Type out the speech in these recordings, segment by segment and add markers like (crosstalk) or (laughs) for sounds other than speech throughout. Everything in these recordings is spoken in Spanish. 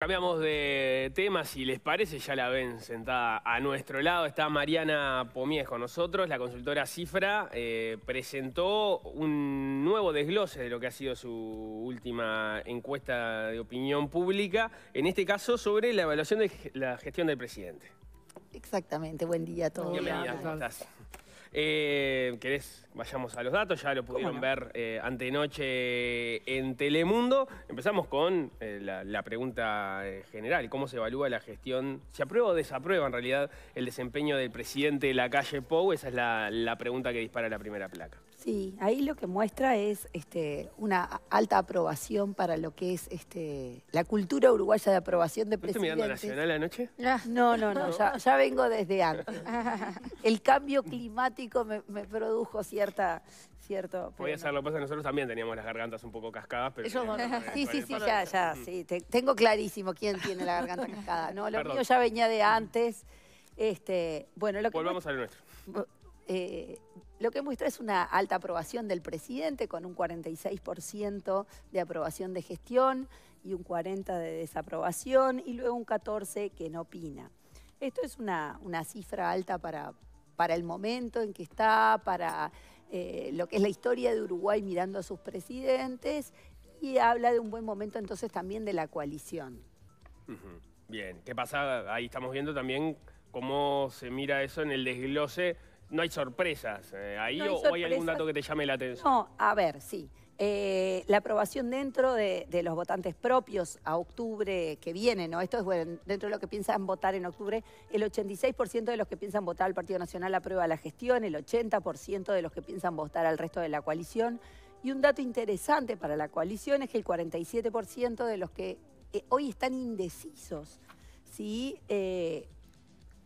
Cambiamos de tema, si les parece, ya la ven sentada a nuestro lado. Está Mariana Pomies con nosotros, la consultora Cifra. Eh, presentó un nuevo desglose de lo que ha sido su última encuesta de opinión pública, en este caso sobre la evaluación de la gestión del presidente. Exactamente, buen día a todos. Bienvenida, ¿cómo estás? Eh, ¿Querés vayamos a los datos? Ya lo pudieron ver eh, antenoche en Telemundo. Empezamos con eh, la, pregunta general. ¿Cómo se evalúa la gestión? ¿Se aprueba o desaprueba en realidad el desempeño del presidente de la calle Pou? Esa es la, pregunta que dispara la primera placa. Sí, ahí lo que muestra es este, una alta aprobación para lo que es este, la cultura uruguaya de aprobación de presidentes. ¿Estás mirando Nacional anoche? No, no, no, ya vengo desde antes. (laughs) El cambio climático me, produjo cierta... Cierto, Voy a hacerlo, pasa nosotros también teníamos las gargantas un poco cascadas, pero... sí, sí, sí, ya, ya, sí. tengo clarísimo quién tiene la garganta (laughs) cascada. No, lo mío ya venía de antes. Este, bueno, Volvamos a lo nuestro. Eh, lo que muestra es una alta aprobación del presidente con un 46% de aprobación de gestión y un 40% de desaprobación y luego un 14% que no opina. Esto es una, una cifra alta para, para el momento en que está, para eh, lo que es la historia de Uruguay mirando a sus presidentes y habla de un buen momento entonces también de la coalición. Bien, ¿qué pasa? Ahí estamos viendo también cómo se mira eso en el desglose. No hay sorpresas. Eh, ahí o hay algún dato que te llame la atención. No, a ver, sí. Eh, la aprobación dentro de, los votantes propios a octubre que viene, ¿no? Esto es bueno, dentro de lo que piensan votar en octubre, el 86% de los que piensan votar al Partido Nacional aprueba la gestión, el 80% de los que piensan votar al resto de la coalición. Y un dato interesante para la coalición es que el 47% de los que eh, hoy están indecisos eh,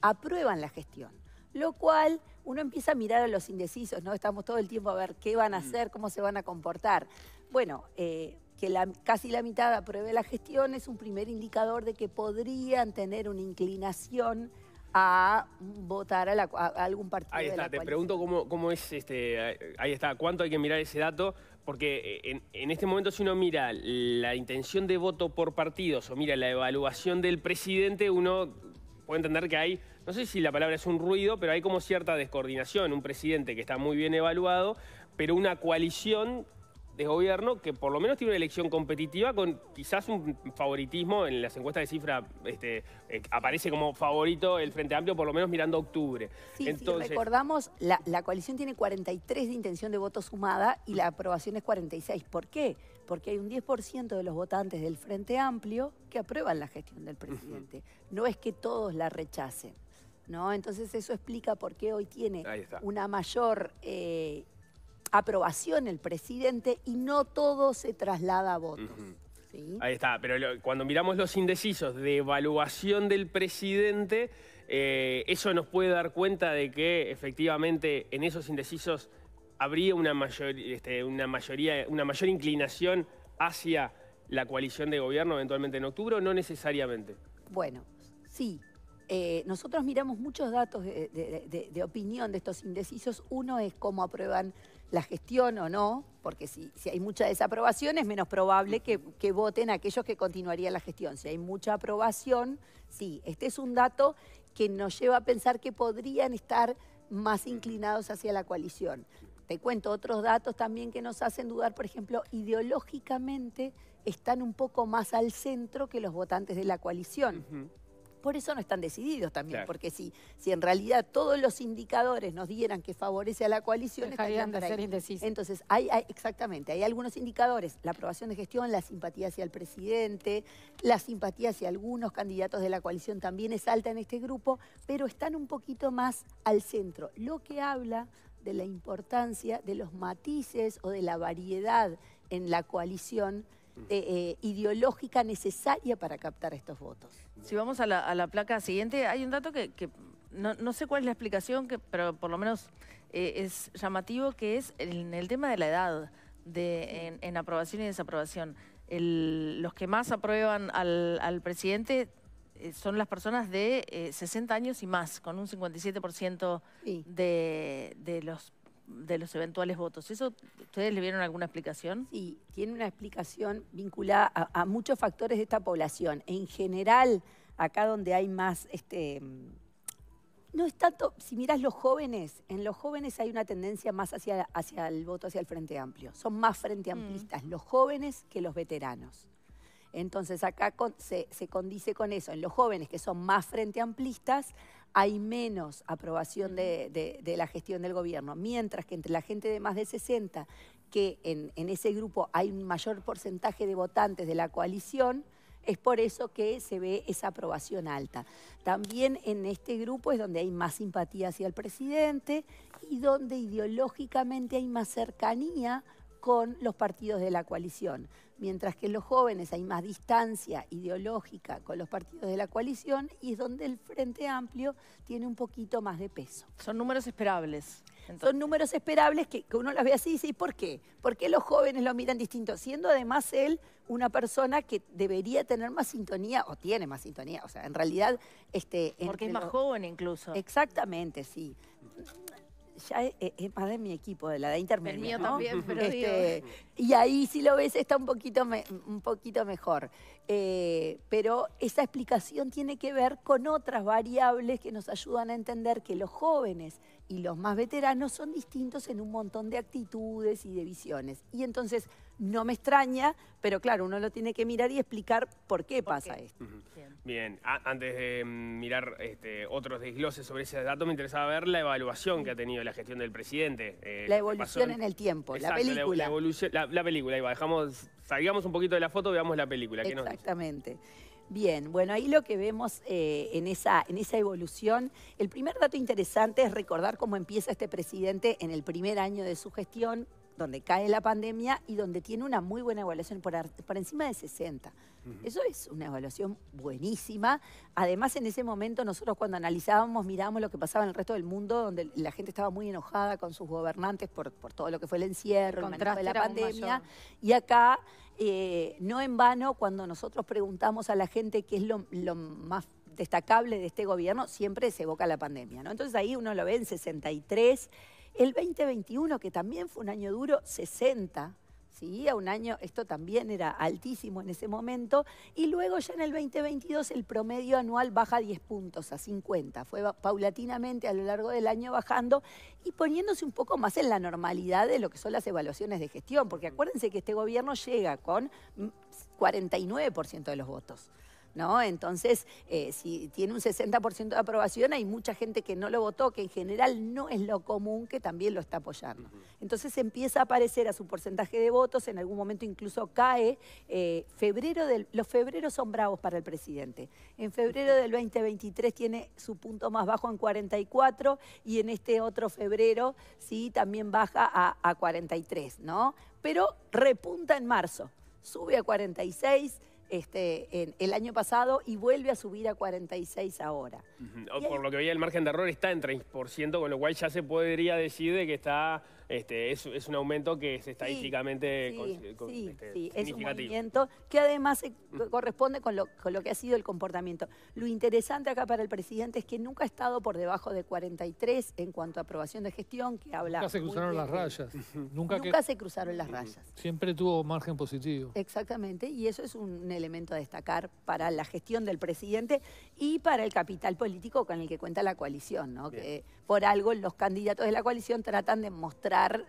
aprueban la gestión, lo cual uno empieza a mirar a los indecisos, ¿no? Estamos todo el tiempo a ver qué van a mm. hacer, cómo se van a comportar. Bueno, eh, que la, casi la mitad apruebe la gestión es un primer indicador de que podrían tener una inclinación a votar a, algún partido. Ahí está, te pregunto cómo, cómo, es, este, ahí está, cuánto hay que mirar ese dato, porque en, este momento si uno mira la intención de voto por partidos o mira la evaluación del presidente, uno Puedo entender que hay, no sé si la palabra es un ruido, pero hay como cierta descoordinación, un presidente que está muy bien evaluado, pero una coalición de gobierno que por lo menos tiene una elección competitiva con quizás un favoritismo en las encuestas de cifra este, eh, aparece como favorito el Frente Amplio por lo menos mirando octubre. recordamos, la, la coalición tiene 43 de intención de voto sumada y la aprobación es 46. ¿Por qué? porque hay un 10% de los votantes del Frente Amplio que aprueban la gestión del presidente. No es que todos la rechacen. ¿no? Entonces eso explica por qué hoy tiene una mayor eh, aprobación el presidente y no todo se traslada a votos. Ahí está, pero cuando miramos los indecisos de evaluación del presidente, eh, eso nos puede dar cuenta de que efectivamente en esos indecisos habría una mayor, este, una, mayoría, una mayor inclinación hacia la coalición de gobierno eventualmente en octubre o no necesariamente? Bueno, sí. Eh, nosotros miramos muchos datos de, opinión de estos indecisos. Uno es cómo aprueban la gestión o no, porque si, si hay mucha desaprobación es menos probable que voten aquellos que continuarían la gestión. Si hay mucha aprobación, sí, este es un dato que nos lleva a pensar que podrían estar más inclinados hacia la coalición cuento otros datos también que nos hacen dudar, por ejemplo, ideológicamente están un poco más al centro que los votantes de la coalición. Por eso no están decididos también, porque si, si en realidad todos los indicadores nos dieran que favorece a la coalición, estarían de ser Entonces, exactamente, hay algunos indicadores, la aprobación de gestión, la simpatía hacia el presidente, la simpatía hacia algunos candidatos de la coalición también es alta en este grupo, pero están un poquito más al centro, lo que habla de la importancia de los matices o de la variedad en la coalición eh, eh, ideológica necesaria para captar estos votos. Si vamos a la, placa siguiente, hay un dato que, no, sé cuál es la explicación, pero por lo menos eh, es llamativo, que es en el tema de la edad, de, en, aprobación y desaprobación. los que más aprueban al presidente eh, son las personas de 60 eh, años y más, con un 57% de, los, eventuales votos. ¿Eso ustedes le vieron alguna explicación? Sí, tiene una explicación vinculada a, muchos factores de esta población. En general, acá donde hay más... Este, no es tanto, si miras los jóvenes, en los jóvenes hay una tendencia más hacia, el voto, hacia el Frente Amplio. Son más Frente mm. Amplistas los jóvenes que los veteranos. Entonces acá se, condice con eso. En los jóvenes que son más frente amplistas hay menos aprobación de, la gestión del gobierno, mientras que entre la gente de más de 60, que en ese grupo hay un mayor porcentaje de votantes de la coalición, es por eso que se ve esa aprobación alta. También en este grupo es donde hay más simpatía hacia el presidente y donde ideológicamente hay más cercanía con los partidos de la coalición mientras que en los jóvenes hay más distancia ideológica con los partidos de la coalición y es donde el Frente Amplio tiene un poquito más de peso. Son números esperables. Son números esperables que, uno las ve así y dice, ¿y por qué? ¿Por qué los jóvenes lo miran distinto? Siendo además él una persona que debería tener más sintonía, o tiene más sintonía, o sea, en realidad... Este, Porque es más joven incluso. Exactamente, sí ya es, más de mi equipo, de la de Internet. El mío también, pero este, Y ahí si lo ves está un poquito, un poquito mejor. Eh, pero esa explicación tiene que ver con otras variables que nos ayudan a entender que los jóvenes y los más veteranos son distintos en un montón de actitudes y de visiones. Y entonces no me extraña, pero claro, uno lo tiene que mirar y explicar por qué pasa esto. Bien, antes de mm, mirar este, otros desgloses sobre ese dato, me interesaba ver la evaluación que ha tenido la gestión del presidente. Eh, la evolución en... el tiempo, la película. La, la, película, Iba, dejamos, salgamos un poquito de la foto, veamos la película. Exactamente. Bien, bueno, ahí lo que vemos eh, en, esa, en esa evolución, el primer dato interesante es recordar cómo empieza este presidente en el primer año de su gestión, donde cae la pandemia y donde tiene una muy buena evaluación por, encima de 60. Eso es una evaluación buenísima. Además, en ese momento nosotros cuando analizábamos, mirábamos lo que pasaba en el resto del mundo, donde la gente estaba muy enojada con sus gobernantes por, todo lo que fue el encierro, el, de la pandemia. Y acá, eh, no en vano, cuando nosotros preguntamos a la gente qué es lo, más destacable de este gobierno, siempre se evoca la pandemia. ¿no? Entonces ahí uno lo ve en 63. El 2021, que también fue un año duro, 60. ¿sí? un año, esto también era altísimo en ese momento, y luego ya en el 2022 el promedio anual baja 10 puntos a 50, fue paulatinamente a lo largo del año bajando y poniéndose un poco más en la normalidad de lo que son las evaluaciones de gestión, porque acuérdense que este gobierno llega con 49% mm, de los votos. Entonces, eh, si tiene un 60% de aprobación, hay mucha gente que no lo votó, que en general no es lo común que también lo está apoyando. Entonces empieza a aparecer a su porcentaje de votos, en algún momento incluso cae. Eh, febrero los febreros son bravos para el presidente. En febrero del 2023 tiene su punto más bajo en 44 y en este otro febrero sí también baja a, a 43, ¿no? Pero repunta en marzo, sube a 46 este, el año pasado y vuelve a subir a 46 ahora. Por lo que veía, el margen de error está en 3%, con lo cual ya se podría decir que está este, es, un aumento que es estadísticamente este, Es un que además mm. corresponde con lo, que ha sido el comportamiento. Lo interesante acá para el presidente es que nunca ha estado por debajo de 43 en cuanto a aprobación de gestión, que habla... Nunca se cruzaron las rayas. nunca, se cruzaron las rayas. Siempre tuvo margen positivo. Exactamente, y eso es un elemento a destacar para la gestión del presidente y para el capital político con el que cuenta la coalición, ¿no? Que por algo los candidatos de la coalición tratan de mostrar dar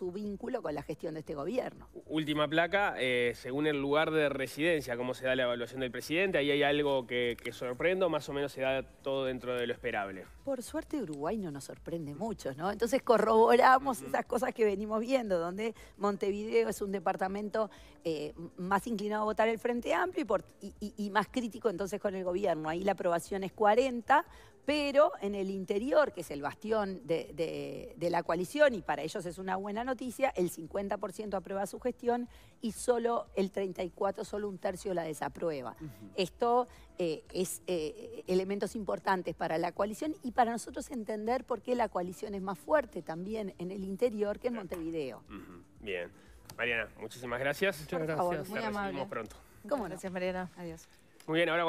su vínculo con la gestión de este gobierno. Última placa, eh, según el lugar de residencia, cómo se da la evaluación del presidente, ahí hay algo que, que sorprendo, más o menos se da todo dentro de lo esperable. Por suerte Uruguay no nos sorprende mucho, ¿no? Entonces corroboramos esas cosas que venimos viendo, donde Montevideo es un departamento eh, más inclinado a votar el Frente Amplio y, más crítico entonces con el gobierno. Ahí la aprobación es 40, pero en el interior, que es el bastión de, de la coalición y para ellos es una buena noticia, noticia, el 50% aprueba su gestión y solo el 34%, solo un tercio la desaprueba. Esto eh, es eh, elementos importantes para la coalición y para nosotros entender por qué la coalición es más fuerte también en el interior que en Montevideo. Bien. Mariana, muchísimas gracias. Muchas gracias. Nos muy pronto. ¿Cómo Gracias, Mariana. Adiós. Muy bien, ahora